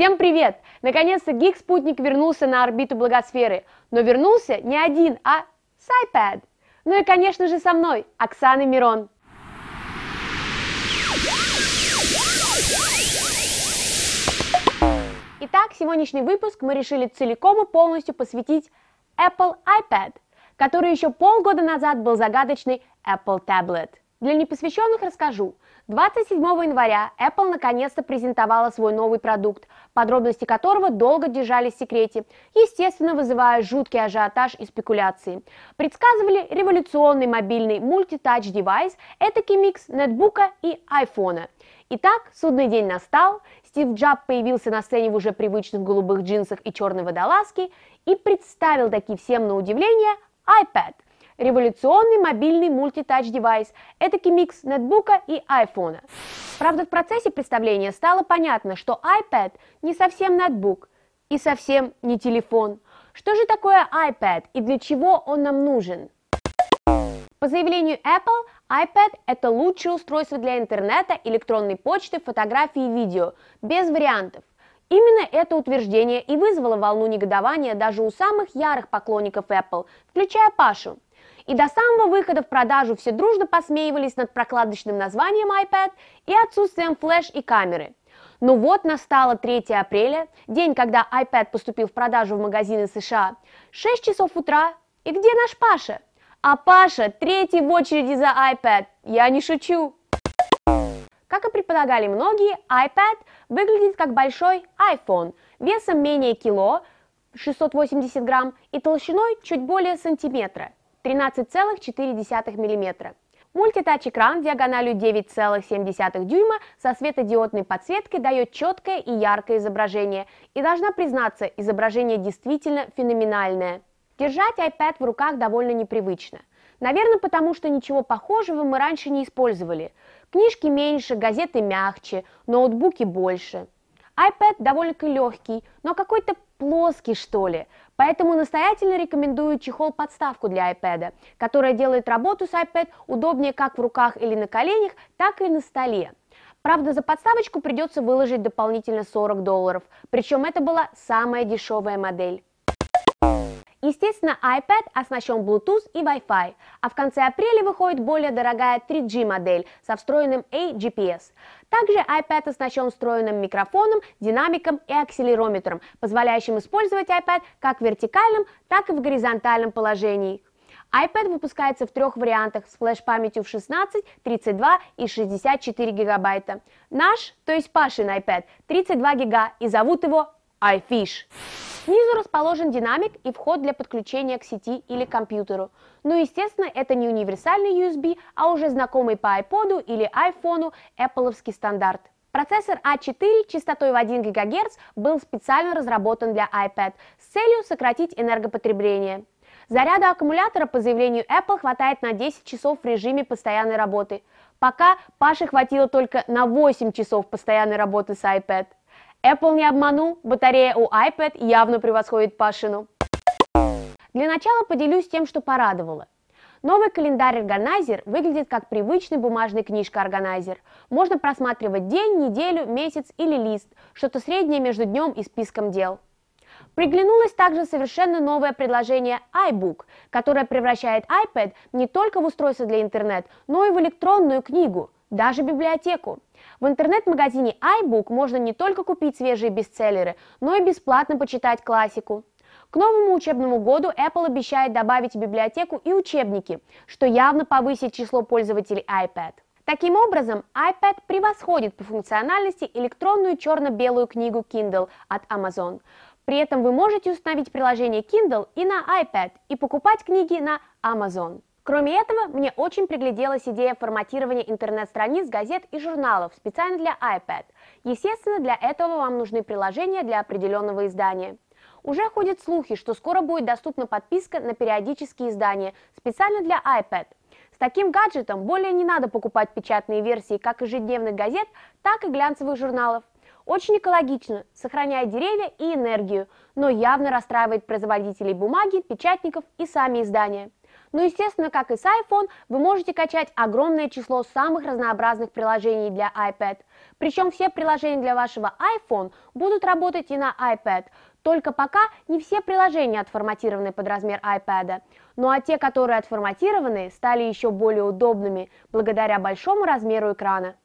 Всем привет! Наконец-то гиг-спутник вернулся на орбиту благосферы. Но вернулся не один, а с iPad. Ну и, конечно же, со мной, Оксана Мирон. Итак, сегодняшний выпуск мы решили целиком и полностью посвятить Apple iPad, который еще полгода назад был загадочный Apple Tablet – для непосвященных расскажу. 27 января Apple наконец-то презентовала свой новый продукт, подробности которого долго держались в секрете, естественно, вызывая жуткий ажиотаж и спекуляции. Предсказывали революционный мобильный мультитач девайс, этакий микс нетбука и айфона. Итак, судный день настал, Стив Джаб появился на сцене в уже привычных голубых джинсах и черной водолазке и представил таки всем на удивление iPad – революционный мобильный мультитач-девайс, этакий микс нетбука и айфона. Правда, в процессе представления стало понятно, что iPad не совсем нетбук и совсем не телефон. Что же такое iPad и для чего он нам нужен? По заявлению Apple, iPad – это лучшее устройство для интернета, электронной почты, фотографий и видео, без вариантов. Именно это утверждение и вызвало волну негодования даже у самых ярых поклонников Apple, включая Пашу – и до самого выхода в продажу все дружно посмеивались над прокладочным названием iPad и отсутствием флеш и камеры. Но вот настало 3 апреля, день, когда iPad поступил в продажу в магазины США. 6 часов утра, и где наш Паша? А Паша третий в очереди за iPad. Я не шучу. Как и предполагали многие, iPad выглядит как большой iPhone, весом менее кило, 680 грамм, и толщиной чуть более сантиметра – 13,4 мм. Мультитач-экран диагональю 9,7 дюйма со светодиодной подсветкой дает четкое и яркое изображение. И должна признаться, изображение действительно феноменальное. Держать iPad в руках довольно непривычно. Наверное, потому что ничего похожего мы раньше не использовали. Книжки меньше, газеты мягче, ноутбуки больше – iPad довольно-таки легкий, но какой-то плоский, что ли. Поэтому настоятельно рекомендую чехол-подставку для iPad, которая делает работу с iPad удобнее как в руках или на коленях, так и на столе. Правда, за подставочку придется выложить дополнительно 40 долларов, причем это была самая дешевая модель. Естественно, iPad оснащен Bluetooth и Wi-Fi, а в конце апреля выходит более дорогая 3G модель со встроенным A-GPS. Также iPad оснащен встроенным микрофоном, динамиком и акселерометром, позволяющим использовать iPad как в вертикальном, так и в горизонтальном положении iPad выпускается в трех вариантах с флеш-памятью в 16, 32 и 64 гигабайта. Наш, то есть Пашин iPad, 32 гига и зовут его iFish. Снизу расположен динамик и вход для подключения к сети или компьютеру. Но, ну, естественно, это не универсальный USB, а уже знакомый по iPod или iPhone Apple стандарт. Процессор A4 а частотой в 1 ГГц был специально разработан для iPad с целью сократить энергопотребление. Заряда аккумулятора, по заявлению Apple, хватает на 10 часов в режиме постоянной работы. Пока Паше хватило только на 8 часов постоянной работы с iPad. Apple не обманул, батарея у iPad явно превосходит Пашину. Для начала поделюсь тем, что порадовало. Новый календарь-органайзер выглядит как привычный бумажный книжка-органайзер. Можно просматривать день, неделю, месяц или лист, что-то среднее между днем и списком дел. Приглянулось также совершенно новое предложение iBook, которое превращает iPad не только в устройство для интернет, но и в электронную книгу, даже библиотеку. В интернет-магазине iBook можно не только купить свежие бестселлеры, но и бесплатно почитать классику. К новому учебному году Apple обещает добавить в библиотеку и учебники, что явно повысит число пользователей iPad. Таким образом, iPad превосходит по функциональности электронную черно-белую книгу Kindle от Amazon. При этом вы можете установить приложение Kindle и на iPad и покупать книги на Amazon. Кроме этого, мне очень пригляделась идея форматирования интернет-страниц, газет и журналов специально для iPad. Естественно, для этого вам нужны приложения для определенного издания. Уже ходят слухи, что скоро будет доступна подписка на периодические издания специально для iPad. С таким гаджетом более не надо покупать печатные версии как ежедневных газет, так и глянцевых журналов. Очень экологично, сохраняя деревья и энергию, но явно расстраивает производителей бумаги, печатников и сами издания. Но, ну, естественно, как и с iPhone, вы можете качать огромное число самых разнообразных приложений для iPad. Причем все приложения для вашего iPhone будут работать и на iPad. Только пока не все приложения отформатированы под размер iPad. Ну а те, которые отформатированы, стали еще более удобными благодаря большому размеру экрана.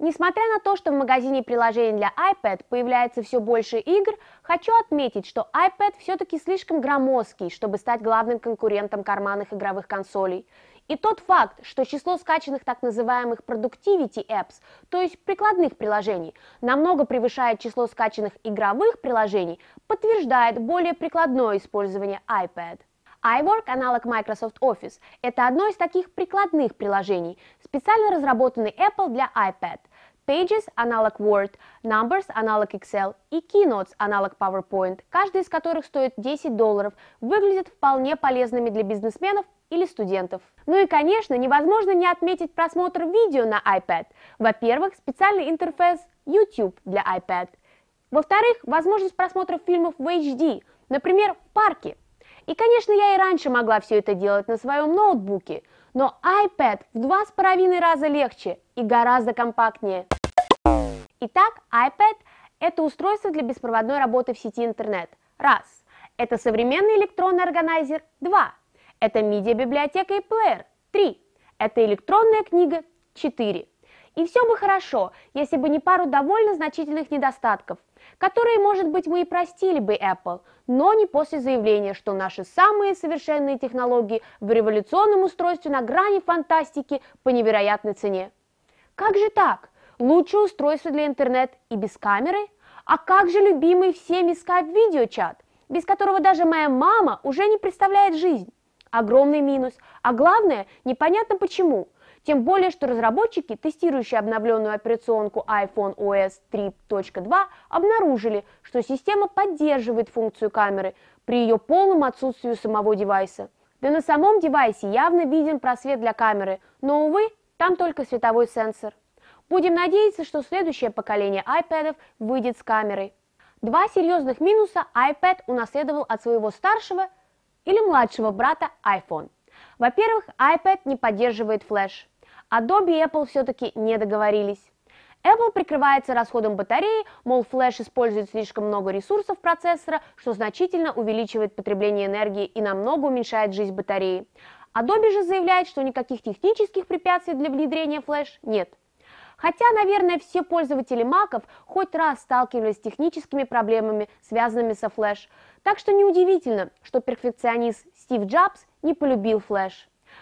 Несмотря на то, что в магазине приложений для iPad появляется все больше игр, хочу отметить, что iPad все-таки слишком громоздкий, чтобы стать главным конкурентом карманных игровых консолей. И тот факт, что число скачанных так называемых productivity apps, то есть прикладных приложений, намного превышает число скачанных игровых приложений, подтверждает более прикладное использование iPad iWork, аналог Microsoft Office, это одно из таких прикладных приложений, специально разработанный Apple для iPad. Pages – аналог Word, Numbers – аналог Excel и Keynotes – аналог PowerPoint, каждый из которых стоит 10 долларов, выглядят вполне полезными для бизнесменов или студентов. Ну и, конечно, невозможно не отметить просмотр видео на iPad. Во-первых, специальный интерфейс YouTube для iPad. Во-вторых, возможность просмотра фильмов в HD, например, в парке – и, конечно, я и раньше могла все это делать на своем ноутбуке, но iPad в два с половиной раза легче и гораздо компактнее. Итак, iPad – это устройство для беспроводной работы в сети интернет. Раз. Это современный электронный органайзер. Два. Это медиабиблиотека и плеер. Три. Это электронная книга. Четыре. И все бы хорошо, если бы не пару довольно значительных недостатков, которые, может быть, мы и простили бы Apple, но не после заявления, что наши самые совершенные технологии в революционном устройстве на грани фантастики по невероятной цене. Как же так? Лучшее устройство для интернет и без камеры? А как же любимый всеми скайп-видеочат, без которого даже моя мама уже не представляет жизнь? Огромный минус. А главное, непонятно почему – тем более, что разработчики, тестирующие обновленную операционку iPhone OS 3.2, обнаружили, что система поддерживает функцию камеры при ее полном отсутствии самого девайса. Да на самом девайсе явно виден просвет для камеры, но, увы, там только световой сенсор. Будем надеяться, что следующее поколение iPad выйдет с камерой. Два серьезных минуса iPad унаследовал от своего старшего или младшего брата iPhone. Во-первых, iPad не поддерживает флеш. А Adobe и Apple все-таки не договорились. Apple прикрывается расходом батареи, мол, флеш использует слишком много ресурсов процессора, что значительно увеличивает потребление энергии и намного уменьшает жизнь батареи. Adobe же заявляет, что никаких технических препятствий для внедрения флеш нет. Хотя, наверное, все пользователи маков хоть раз сталкивались с техническими проблемами, связанными со флеш. Так что неудивительно, что перфекционист Стив Джобс не полюбил Flash.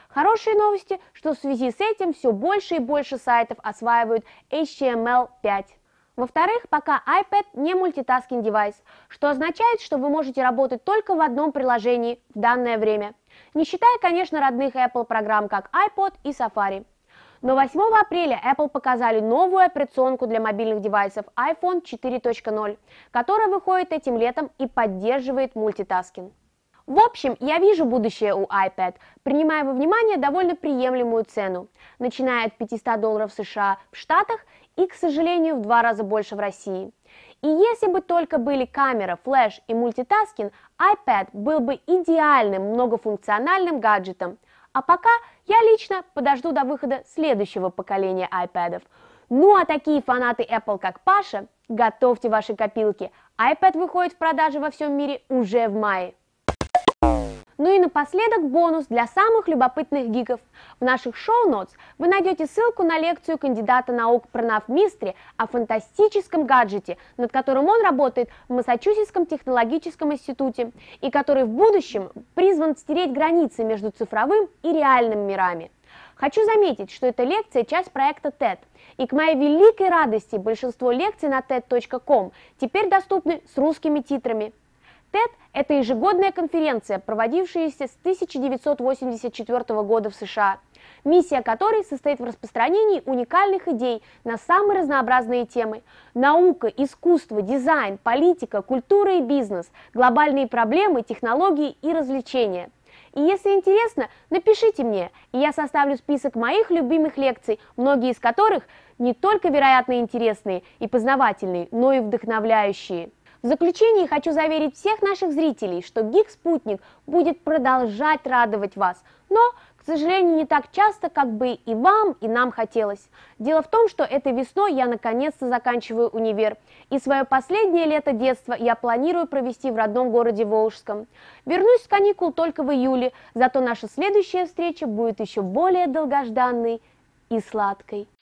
Хорошие новости, что в связи с этим все больше и больше сайтов осваивают HTML5. Во-вторых, пока iPad не мультитаскинг девайс, что означает, что вы можете работать только в одном приложении в данное время, не считая, конечно, родных Apple программ, как iPod и Safari. Но 8 апреля Apple показали новую операционку для мобильных девайсов iPhone 4.0, которая выходит этим летом и поддерживает мультитаскинг. В общем, я вижу будущее у iPad, принимая во внимание довольно приемлемую цену, начиная от 500 долларов США в Штатах и, к сожалению, в два раза больше в России. И если бы только были камера, флеш и мультитаскин, iPad был бы идеальным многофункциональным гаджетом. А пока я лично подожду до выхода следующего поколения iPad. Ну а такие фанаты Apple, как Паша, готовьте ваши копилки. iPad выходит в продаже во всем мире уже в мае. Ну и напоследок бонус для самых любопытных гиков. В наших шоу-нотс вы найдете ссылку на лекцию кандидата наук Пранав Мистри о фантастическом гаджете, над которым он работает в Массачусетском технологическом институте и который в будущем призван стереть границы между цифровым и реальным мирами. Хочу заметить, что эта лекция – часть проекта TED. И к моей великой радости большинство лекций на TED.com теперь доступны с русскими титрами – TED – это ежегодная конференция, проводившаяся с 1984 года в США, миссия которой состоит в распространении уникальных идей на самые разнообразные темы – наука, искусство, дизайн, политика, культура и бизнес, глобальные проблемы, технологии и развлечения. И если интересно, напишите мне, и я составлю список моих любимых лекций, многие из которых не только вероятно интересные и познавательные, но и вдохновляющие. В заключение хочу заверить всех наших зрителей, что Гиг спутник будет продолжать радовать вас, но, к сожалению, не так часто, как бы и вам, и нам хотелось. Дело в том, что этой весной я наконец-то заканчиваю универ, и свое последнее лето детства я планирую провести в родном городе Волжском. Вернусь с каникул только в июле, зато наша следующая встреча будет еще более долгожданной и сладкой.